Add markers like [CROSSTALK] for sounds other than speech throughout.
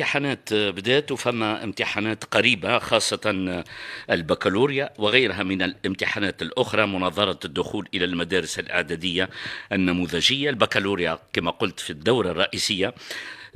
امتحانات بدات وفما امتحانات قريبة خاصة البكالوريا وغيرها من الامتحانات الأخرى مناظرة الدخول إلى المدارس الإعدادية النموذجية البكالوريا كما قلت في الدورة الرئيسية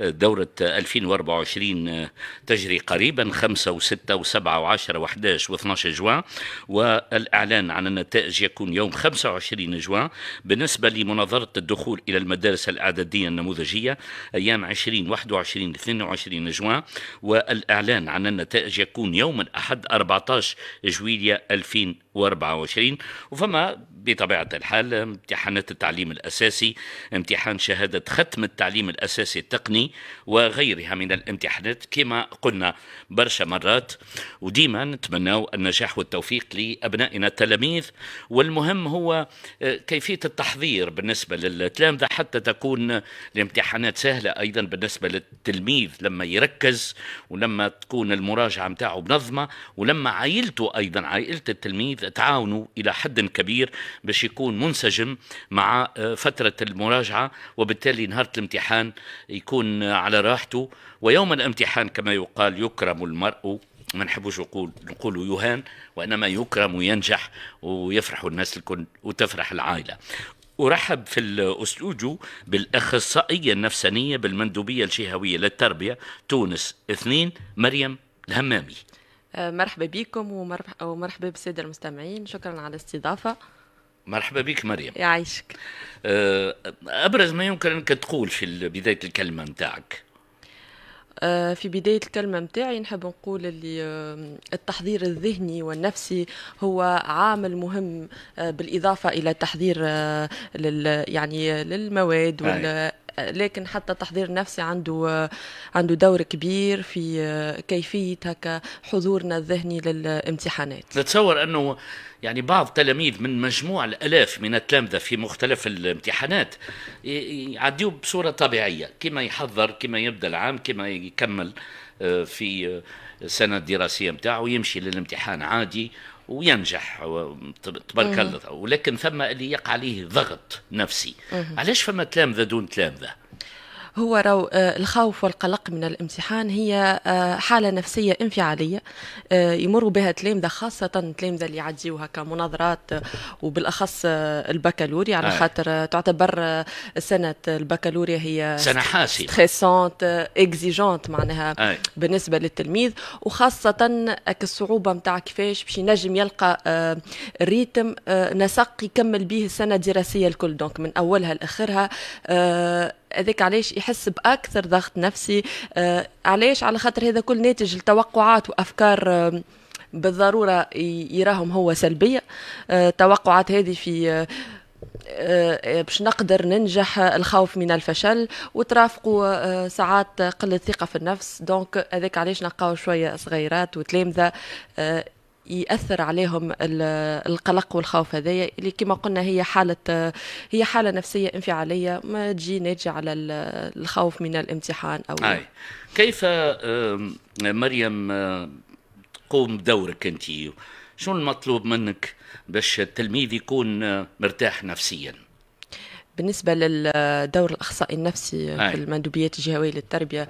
دورة 2024 آه، تجري قريبا 5 و6 و7 و10 و11 و12 جوان والإعلان عن النتائج يكون يوم 25 جوان بالنسبة لمناظرة الدخول إلى المدارس الإعدادية النموذجية أيام 20 21 22 جوان والإعلان عن النتائج يكون يوم الأحد 14 جويلية 2024 وفما بطبيعة الحال امتحانات التعليم الأساسي امتحان شهادة ختم التعليم الأساسي التقني وغيرها من الامتحانات كما قلنا برشا مرات وديما نتمناو النجاح والتوفيق لأبنائنا التلاميذ والمهم هو آه، كيفية التحضير بالنسبة للتلامذة حتى تكون الامتحانات سهلة أيضا بالنسبة للتلميذ لما يركز ولما تكون المراجعة متاعه منظمة ولما عائلته أيضا عائلة التلميذ تعاونوا إلى حد كبير باش يكون منسجم مع آه، فترة المراجعة وبالتالي نهار الامتحان يكون آه، على راحته ويوم الامتحان كما يقال يكرم المرء ما نحبوش نقول نقولوا يهان وانما يكرم وينجح ويفرح الناس الكل وتفرح العائله أرحب في الأستوديو بالأخصائية النفسانية بالمندوبية الجهوية للتربية تونس اثنين مريم الهمامي آه، مرحبا بكم ومرحبا بالسادة المستمعين شكرا على الاستضافة مرحبا بك مريم يعيشك آه، ابرز ما يمكن انك تقول في بدايه الكلمه نتاعك آه، في بداية الكلمة متاعي نحب نقول اللي آه، التحضير الذهني والنفسي هو عامل مهم بالإضافة إلى تحضير لل يعني للمواد لكن حتى التحضير النفسي عنده عنده دور كبير في كيفيه هكا حضورنا الذهني للامتحانات. نتصور انه يعني بعض التلاميذ من مجموع الالاف من التلامذه في مختلف الامتحانات يعديوا بصوره طبيعيه كما يحضر كما يبدا العام كما يكمل آه، في السنه آه، الدراسيه نتاعو يمشي للامتحان عادي وينجح تبارك الله ولكن ثم اللي يقع عليه ضغط نفسي علاش فما تلامذه دون تلامذه هو رو آه، الخوف والقلق من الامتحان هي آه، حالة نفسية انفعالية آه، يمروا بها تلامذه خاصة تلامذه اللي يعديوها كمناظرات وبالأخص البكالوريا على خاطر تعتبر سنة البكالوريا هي سنة حاسمة ستريسونت اكزيجونت معناها بالنسبة للتلميذ وخاصة الصعوبة نتاع كيفاش باش ينجم يلقى ريتم نسق يكمل به السنة الدراسية الكل دونك من أولها لآخرها هذاك علاش يحس باكثر ضغط نفسي آه علاش على خاطر هذا كل ناتج لتوقعات وافكار آه بالضروره يراهم هو سلبيه آه توقعات هذه في آه, آه، باش نقدر ننجح الخوف من الفشل وترافقوا آه، ساعات قلة ثقة في النفس دونك هذاك علاش نلقاو شوية صغيرات وتلامذة آه، ياثر عليهم القلق والخوف هذايا اللي كما قلنا هي حاله هي حاله نفسيه انفعاليه ما تجي ناتجه على الخوف من الامتحان او أي. كيف مريم تقوم بدورك انت شنو المطلوب منك باش التلميذ يكون مرتاح نفسيا بالنسبة للدور الأخصائي النفسي في المندوبيات الجهوية للتربية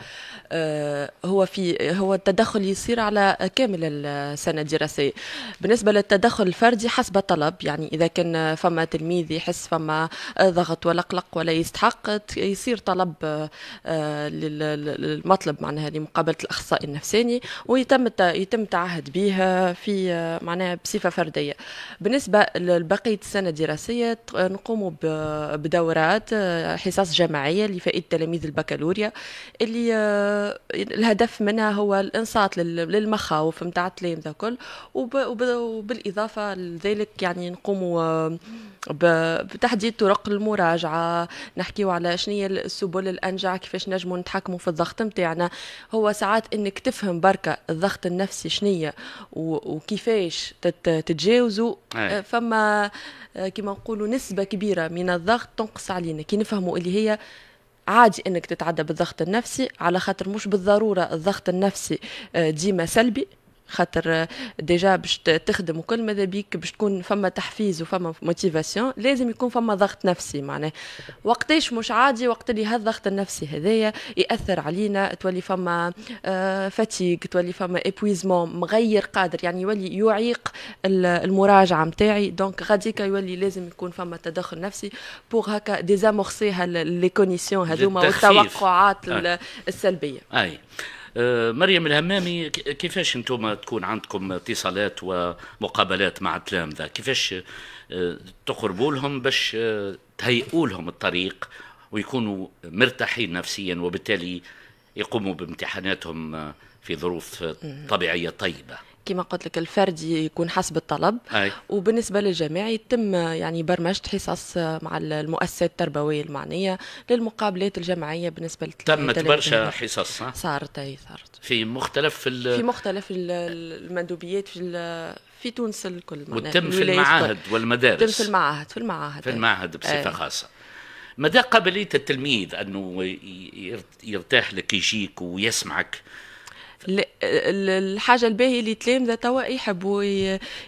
آه، هو في هو التدخل يصير على كامل السنة الدراسية بالنسبة للتدخل الفردي حسب الطلب يعني إذا كان فما تلميذ يحس فما ضغط ولا قلق ولا يستحق يصير طلب آه، للمطلب معناها لمقابلة الأخصائي النفساني ويتم يتم تعهد بها في آه، معناها بصفة فردية بالنسبة لبقية السنة الدراسية نقوم بدورات آه، حصص جماعية لفائدة تلاميذ البكالوريا اللي آه، الهدف منها هو الإنصات للمخاوف متاع التلامذة كل وبالإضافة لذلك يعني نقوموا آه، بتحديد طرق المراجعة نحكيو على شنية السبل الأنجع كيفاش نجمو نتحكموا في الضغط متاعنا هو ساعات انك تفهم بركة الضغط النفسي شنية وكيفاش تتجاوزو فما كما نقولوا نسبة كبيرة من الضغط تنقص علينا كي نفهموا اللي هي عادي انك تتعدى بالضغط النفسي على خاطر مش بالضروره الضغط النفسي آه، ديما سلبي خاطر ديجا باش تخدم وكل ماذا بيك باش تكون فما تحفيز وفما موتيفاسيون لازم يكون فما ضغط نفسي معناه وقتاش مش عادي وقت اللي هالضغط النفسي هذايا ياثر علينا تولي فما فاتيغ آه، تولي فما ابويزمون مغير قادر يعني يولي يعيق المراجعه نتاعي دونك غاديكا يولي لازم يكون فما تدخل نفسي بور هكا ديزامورسي لي كونيسيون هذوما والتوقعات آه. السلبيه اي آه، مريم الهمامي كيفاش انتم تكون عندكم اتصالات ومقابلات مع التلامذه كيفاش آه، تقربوا لهم باش آه، تهيئوا لهم الطريق ويكونوا مرتاحين نفسيا وبالتالي يقوموا بامتحاناتهم في ظروف طبيعيه طيبه كما قلت لك الفردي يكون حسب الطلب أي. وبالنسبه للجامعي يتم يعني برمجه حصص مع المؤسسات التربويه المعنيه للمقابلات الجامعيه بالنسبه لل تمت برشا حصص صارت اي صارت في مختلف في, في مختلف المندوبيات في في تونس الكل وتم في المعاهد والمدارس تم في المعاهد في المعاهد في المعهد بصفه أي. خاصه مدى قابليه التلميذ انه يرتاح لك يجيك ويسمعك الحاجه الباهيه اللي تلامذه توا يحبوا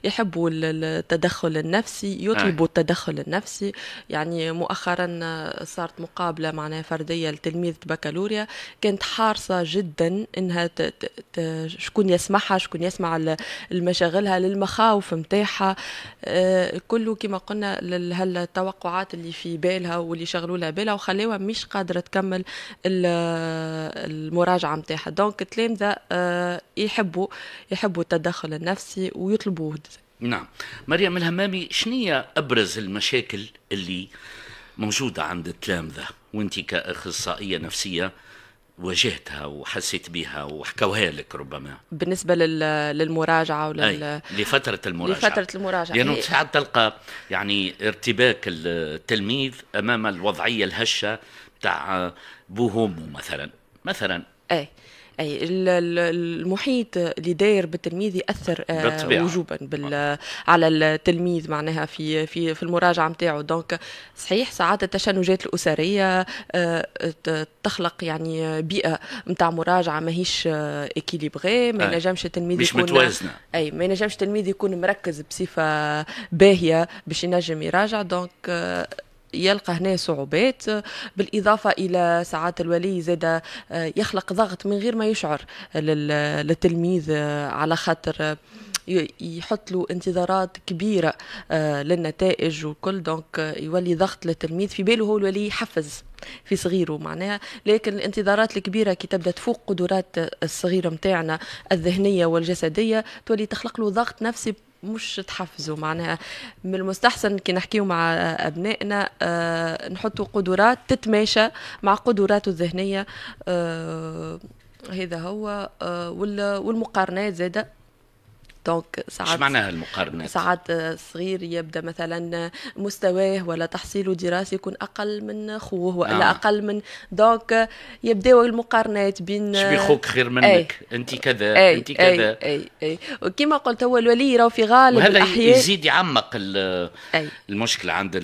يحبوا التدخل النفسي يطلبوا نعم. التدخل النفسي يعني مؤخرا صارت مقابله معناها فرديه لتلميذ بكالوريا كانت حارصه جدا انها شكون يسمعها شكون يسمع المشاغلها للمخاوف نتاعها آه، كله كما قلنا التوقعات اللي في بالها واللي شغلوا لها بالها وخليوها مش قادره تكمل المراجعه نتاعها دونك التلامذه آه، يحبوا يحبوا التدخل النفسي ويطلبوه نعم مريم الهمامي شنية أبرز المشاكل اللي موجودة عند التلامذة وانت كأخصائية نفسية واجهتها وحسيت بها وحكوها لك ربما بالنسبة للمراجعة ولل... لفترة المراجعة لفترة المراجعة لأنه يعني ساعات تلقى يعني ارتباك التلميذ أمام الوضعية الهشة تاع بوهومو مثلا مثلا ايه اي المحيط اللي داير بالتلميذ ياثر آه، بالطبيعة. وجوبا بال على التلميذ معناها في في في المراجعه نتاعو دونك صحيح ساعات التشنجات الاسريه آه، تخلق يعني بيئه نتاع مراجعه ماهيش اكيليبري آه، ما ينجمش التلميذ مش يكون متوازنه اي ما ينجمش التلميذ يكون مركز بصفه باهيه باش ينجم يراجع دونك يلقى هنا صعوبات بالإضافة إلى ساعات الولي زاد آه، يخلق ضغط من غير ما يشعر للتلميذ آه، على خاطر آه، يحط له انتظارات كبيره للنتائج وكل دونك يولي ضغط للتلميذ في باله هو الولي يحفز في صغيره معناها لكن الانتظارات الكبيره كي تبدا تفوق قدرات الصغيرة متاعنا الذهنيه والجسديه تولي تخلق له ضغط نفسي مش تحفزوا معناها من المستحسن كي نحكيو مع ابنائنا آه، نحطوا قدرات تتماشى مع قدراته الذهنيه آه، هذا هو آه، والمقارنات زاده دونك ساعات معنى معناها المقارنات؟ ساعات صغير يبدا مثلا مستواه ولا تحصيله دراسي يكون اقل من خوه ولا آه. اقل من دونك يبداو المقارنات بين شبي خوك خير إيه. منك أي. انت كذا أي. انت كذا اي اي, أي. وكما قلت هو الولي راهو في غالب وهذا الاحيان يزيد يعمق إيه. المشكله عند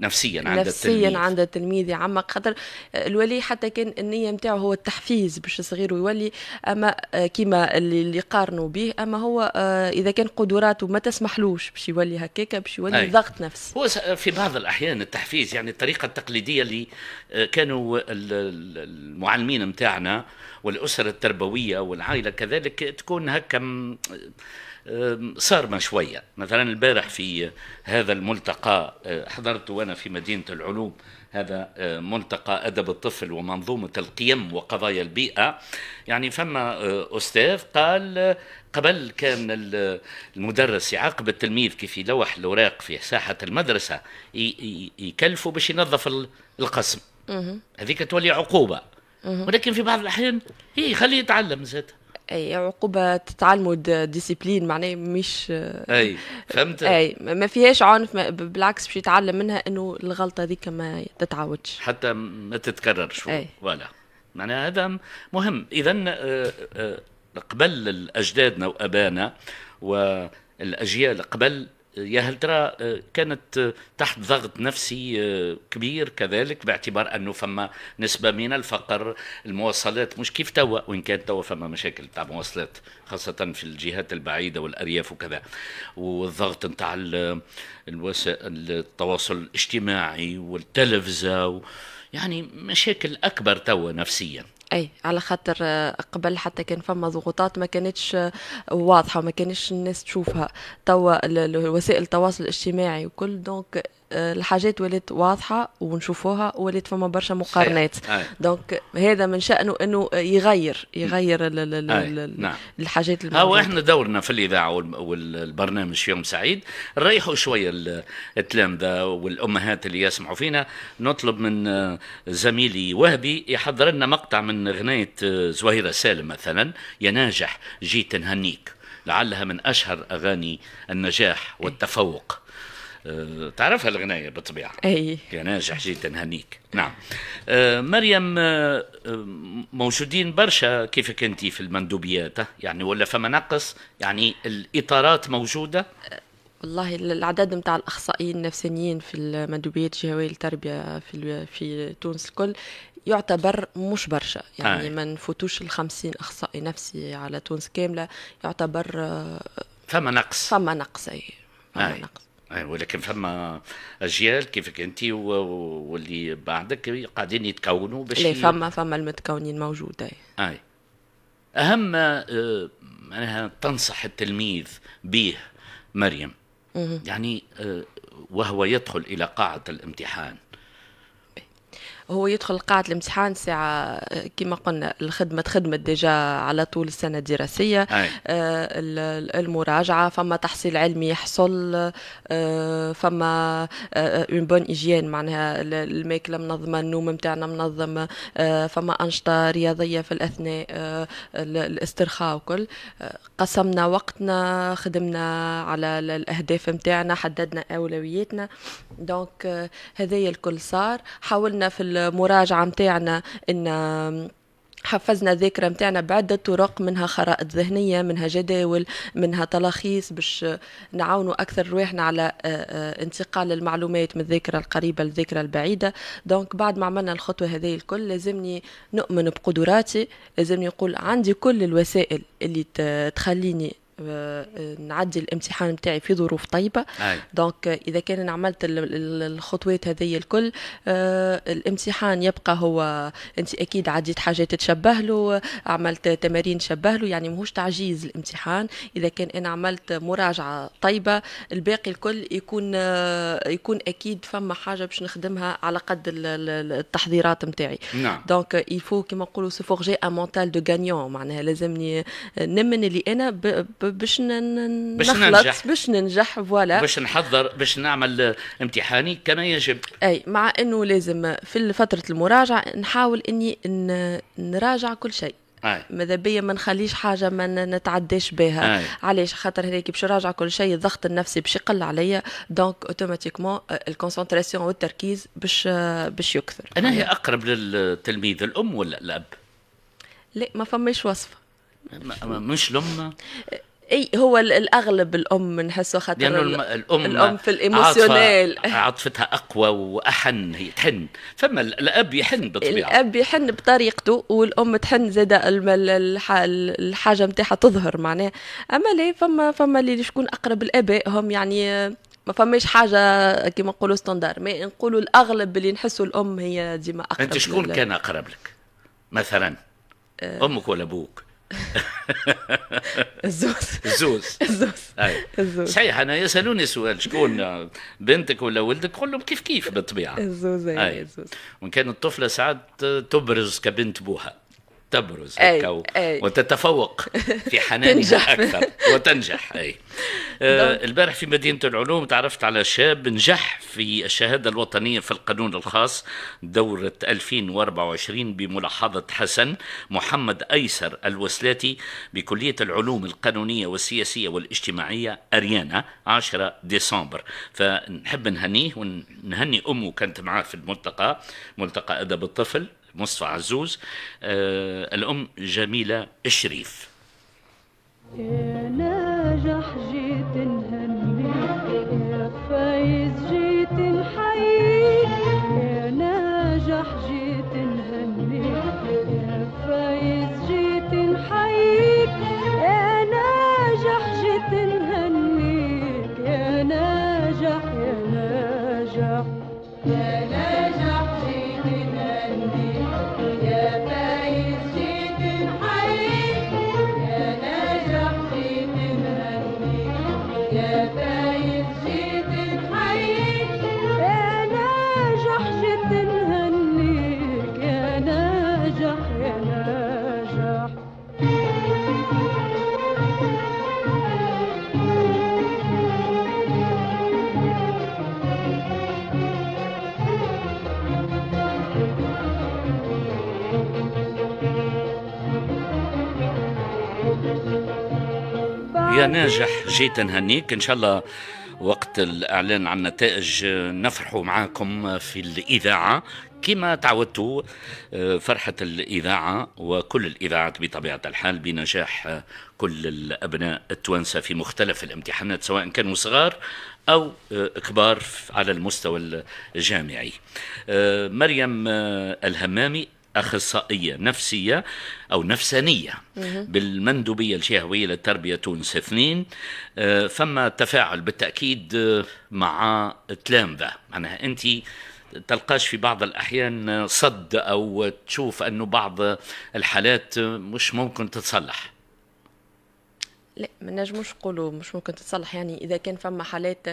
نفسيا عند التلميذ نفسيا عند التلميذ يعمق خاطر الولي حتى كان النيه نتاعو هو التحفيز باش صغير ويولي اما كيما اللي يقارنوا به اما هو آه، اذا كان قدراته ما تسمحلوش باش يولي هكاك باش يولي ضغط نفس هو في بعض الاحيان التحفيز يعني الطريقه التقليديه اللي آه، كانوا المعلمين نتاعنا والاسره التربويه والعائله كذلك تكون هكا آه، صارمة شوية مثلا البارح في هذا الملتقى آه، حضرت وأنا في مدينة العلوم هذا آه، ملتقى أدب الطفل ومنظومة القيم وقضايا البيئة يعني فما آه، أستاذ قال آه، قبل كان المدرس يعاقب التلميذ كيف يلوح الأوراق في ساحة المدرسة يكلفه باش ينظف القسم هذيك تولي عقوبة ولكن في بعض الأحيان هي إيه، خليه يتعلم زاد اي عقوبه تتعلموا ديسيبلين معناه مش اي فهمت اي ما فيهاش عنف بالعكس باش يتعلم منها انه الغلطه هذيك ما تتعاودش حتى ما تتكررش فوالا معناها هذا مهم اذا آه، آه، قبل اجدادنا وابانا والاجيال قبل يا هل ترى آه، كانت آه، تحت ضغط نفسي آه، كبير كذلك باعتبار انه فما نسبه من الفقر المواصلات مش كيف توا وان كان توا فما مشاكل تاع مواصلات خاصه في الجهات البعيده والارياف وكذا والضغط نتاع الوسائل التواصل الاجتماعي والتلفزه يعني مشاكل اكبر توا نفسيا اي على خاطر آه، قبل حتى كان فما ضغوطات ما كانتش آه، واضحه وما كانش الناس تشوفها توا وسائل التواصل الاجتماعي وكل دونك الحاجات ولات واضحه ونشوفوها ولات فما برشا مقارنات دونك هذا من شانه انه يغير يغير الـ الـ الـ نعم. الحاجات هو احنا دورنا في الاذاعه والبرنامج في يوم سعيد ريحوا شويه التلامذه والامهات اللي يسمعوا فينا نطلب من آه، زميلي وهبي يحضر لنا مقطع من غنايه آه، زهيره سالم مثلا يا ناجح جيت نهنيك لعلها من اشهر اغاني النجاح إيه. والتفوق آه، تعرفها الغناية بالطبيعة أي يعني أنا جدا هنيك نعم آه، مريم آه، موجودين برشا كيفك أنت في المندوبيات يعني ولا فما نقص يعني الإطارات موجودة والله العدد نتاع الاخصائيين النفسانيين في المندوبيات الجهويه للتربيه في في تونس الكل يعتبر مش برشا يعني آه. ما نفوتوش ال 50 اخصائي نفسي على تونس كامله يعتبر فما نقص فما نقص اي فما آه. نقص آه، ولكن فما اجيال كيفك انت واللي بعدك قاعدين يتكونوا باش لا فما فما المتكونين موجوده اي اهم آه، معناها تنصح التلميذ به مريم يعني آه، وهو يدخل الى قاعه الامتحان هو يدخل قاعة الامتحان ساعة كما قلنا الخدمة تخدمت ديجا على طول السنة الدراسية آه المراجعة فما تحصيل علمي يحصل آه فما اون بون ايجيان معناها الماكلة منظمة النوم نتاعنا منظم آه فما أنشطة رياضية في الأثناء آه الاسترخاء وكل آه، قسمنا وقتنا خدمنا على الأهداف نتاعنا حددنا أولوياتنا دونك آه، هذايا الكل صار حاولنا في المراجعه نتاعنا ان حفزنا الذاكرة متاعنا بعدة طرق منها خرائط ذهنية منها جداول منها تلخيص باش نعاونوا أكثر رواحنا على آه، آه، انتقال المعلومات من الذاكرة القريبة للذاكرة البعيدة دونك بعد ما عملنا الخطوة هذه الكل لازمني نؤمن بقدراتي لازمني نقول عندي كل الوسائل اللي تخليني آه، آه، نعدي الامتحان نتاعي في ظروف طيبه أي. دونك اذا كان عملت الخطوات هذه الكل آه، الامتحان يبقى هو انت اكيد عديت حاجات تشبه له عملت تمارين تشبه له يعني ماهوش تعجيز الامتحان اذا كان انا عملت مراجعه طيبه الباقي الكل يكون يكون اكيد فما حاجه باش نخدمها على قد التحضيرات نتاعي نعم دونك يفو كيما نقولوا سي فورجي ان مونتال دو غانيون معناها لازمني نمن اللي انا ب... ب... باش نخلط باش ننجح فوالا باش نحضر باش نعمل امتحاني كما يجب اي مع انه لازم في فتره المراجعه نحاول اني نراجع كل شيء ماذا بيا ما نخليش حاجه ما نتعداش بها علاش خاطر هذيك باش نراجع كل شيء الضغط النفسي باش يقل عليا دونك اوتوماتيكمون الكونسنتراسيون والتركيز باش euh، باش يكثر انا هي أيوة. اقرب للتلميذ الام ولا الاب لا ما فماش وصفه مش الام أه، اي هو الاغلب الام نحسه خاطر لانه يعني الام الام في الايموسيونيل عاطفة عاطفتها اقوى واحن هي تحن فما الاب يحن بالطبيعه الاب يحن بطريقته والام تحن زاد الحاجه نتاعها تظهر معناها اما لا فما فما اللي شكون اقرب الاباء هم يعني ما فماش حاجه كيما نقولوا ستاندار ما نقولوا الاغلب اللي نحسوا الام هي ديما اقرب انت شكون كان اقرب لك مثلا آه. امك ولا ابوك [LAUGHS] الزوز الزوز الزوز الزوز صحيح انا يسالوني سؤال شكون بنتك ولا ولدك قول لهم كيف كيف بالطبيعه الزوز اي الزوز وان كانت الطفله ساعات تبرز كبنت بوها تبرز أي و... أي وتتفوق [LAUGHS] في حنانها أكثر وتنجح أي نعم. آه البارح في مدينة العلوم تعرفت على شاب نجح في الشهادة الوطنية في القانون الخاص دورة 2024 بملاحظة حسن محمد أيسر الوسلاتي بكلية العلوم القانونية والسياسية والاجتماعية أريانا 10 ديسمبر فنحب نهنيه ونهني أمه كانت معاه في الملتقى ملتقى أدب الطفل مصطفى عزوز آه، الأم جميلة شريف يا ناجح جيت نهنيك يا فايز جيت نحييك يا ناجح جيت نهني يا فايز جيت نهنيك يا ناجح يا ناجح يا ناجح يا ناجح جيت نهنيك ان شاء الله وقت الاعلان عن النتائج نفرحوا معاكم في الاذاعه كما تعودتوا فرحة الإذاعة وكل الإذاعات بطبيعة الحال بنجاح كل الأبناء التوانسة في مختلف الامتحانات سواء كانوا صغار أو كبار على المستوى الجامعي آه، مريم آه، الهمامي أخصائية نفسية أو نفسانية بالمندوبية الشهوية للتربية تونس اثنين آه، فما تفاعل بالتأكيد آه، مع تلامذة معناها أنت تلقاش في بعض الأحيان آه، صد أو تشوف أنه بعض الحالات مش ممكن تتصلح لا ما نجموش نقولوا مش ممكن تتصلح يعني اذا كان فما حالات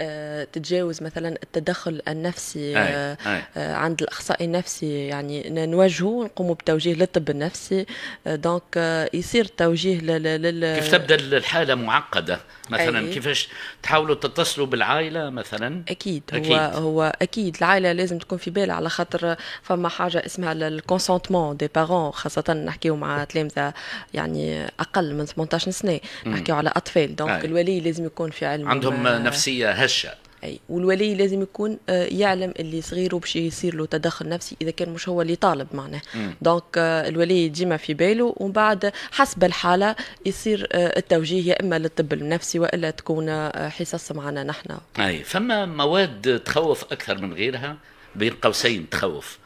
آه، تتجاوز مثلا التدخل النفسي أي. آه، أي. آه، عند الاخصائي النفسي يعني نواجهه نقوموا بتوجيه للطب النفسي دونك يصير توجيه لل كيف تبدا الحاله معقده مثلا أي. كيفاش تحاولوا تتصلوا بالعائله مثلا اكيد, أكيد. هو هو اكيد العائله لازم تكون في بالها على خاطر فما حاجه اسمها الكونسونتمون دي بارون خاصه نحكيو مع تلامذه يعني اقل من 18 سنه نحكيو على اطفال دونك الولي لازم يكون في علم عندهم آه، نفسيه هشه اي والولي لازم يكون آه، يعلم اللي صغيره باش يصير له تدخل نفسي اذا كان مش هو اللي طالب معناه دونك آه، الولي ديما في باله ومن بعد حسب الحاله يصير التوجيه يا اما للطب النفسي والا تكون حصص معنا نحن اي فما مواد تخوف اكثر من غيرها بين قوسين تخوف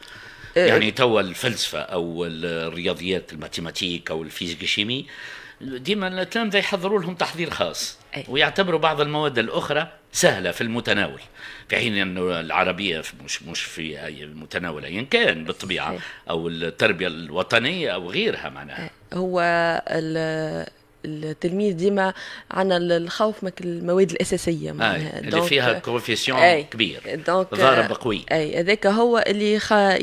يعني توا الفلسفه او الرياضيات الماتيماتيك او الفيزيك الشيمي ديما التلامذه يحضروا لهم تحضير خاص ويعتبروا بعض المواد الاخرى سهله في المتناول في حين انه العربيه مش مش في اي متناول ايا كان بالطبيعه او التربيه الوطنيه او غيرها معناها هو التلميذ ديما عن الخوف من المواد الاساسيه معناها اللي فيها كوفيسيون كبير دونك ضارب قوي اي هذاك هو اللي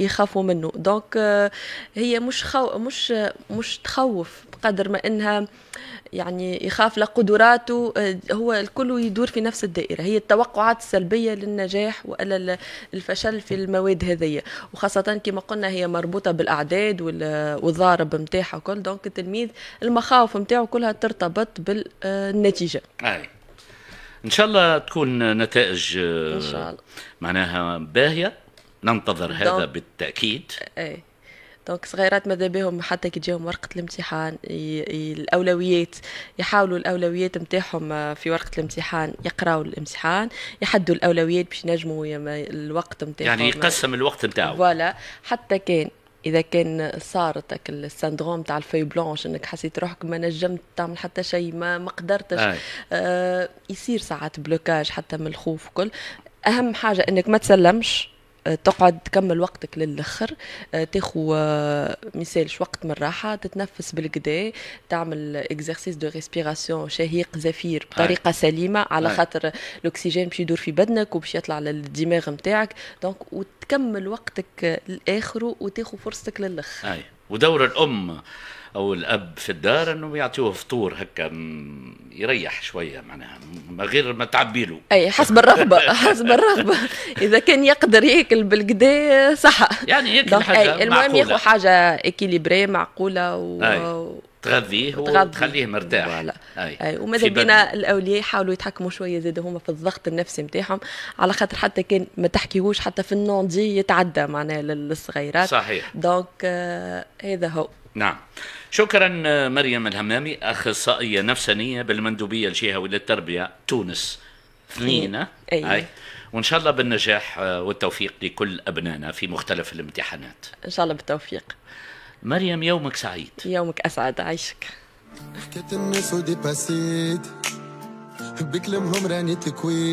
يخافوا منه دونك آه، هي مش خو... مش مش تخوف بقدر ما انها يعني يخاف لقدراته آه، هو الكل يدور في نفس الدائرة هي التوقعات السلبية للنجاح وإلا الفشل في المواد هذية وخاصة كما قلنا هي مربوطة بالأعداد والضارب متاحة وكل دونك التلميذ المخاوف متاعه كلها ترتبط بالنتيجة أي. ان شاء الله تكون نتائج آه، ان شاء الله معناها باهيه ننتظر هذا بالتاكيد أي. دونك صغيرات ماذا بهم حتى كي تجيهم ورقه الامتحان الاولويات يحاولوا الاولويات نتاعهم آه، في ورقه الامتحان يقراوا الامتحان يحدوا الاولويات باش ينجموا الوقت نتاعهم يعني يقسم الوقت نتاعه فوالا حتى كان اذا كان صارتك السندروم تاع الفي بلونش انك حسيت روحك ما نجمت تعمل حتى شيء ما ما قدرتش آه. آه يصير ساعات بلوكاج حتى من الخوف وكل اهم حاجه انك ما تسلمش تقعد تكمل وقتك للاخر آه، تاخو آه، مثالش وقت من الراحه تتنفس بالكدا تعمل اكزرسيس دو ريسبيراسيون شهيق زفير طيب. بطريقه هاي. سليمه على طيب. خاطر الاكسجين باش يدور في بدنك وباش يطلع للدماغ نتاعك دونك وتكمل وقتك لاخره وتاخو فرصتك للاخر ودور الام او الاب في الدار انه يعطيوه فطور هكا يريح شويه معناها ما غير ما تعبي له اي حسب الرغبه حسب الرغبه [LAUGHS] اذا كان يقدر ياكل بالكدا صح يعني ياكل حاجه المهم ياخذ حاجه اكيليبري معقوله و... أي. تغذيه وتخليه مرتاح ولا. أي. أي. وماذا بينا الاولياء يحاولوا يتحكموا شويه زاد هما في الضغط النفسي نتاعهم على خاطر حتى كان ما تحكيهوش حتى في النوندي يتعدى معناها للصغيرات صحيح دونك آه هذا هو نعم شكرا آه، مريم الهمامي أخصائية نفسانية بالمندوبية الجهوي للتربية تونس اثنين آه؟ أي. وان شاء الله بالنجاح آه، والتوفيق لكل ابنائنا في مختلف الامتحانات ان شاء الله بالتوفيق مريم يومك سعيد يومك اسعد عيشك حكيت الناس ودي باسيد راني تكويت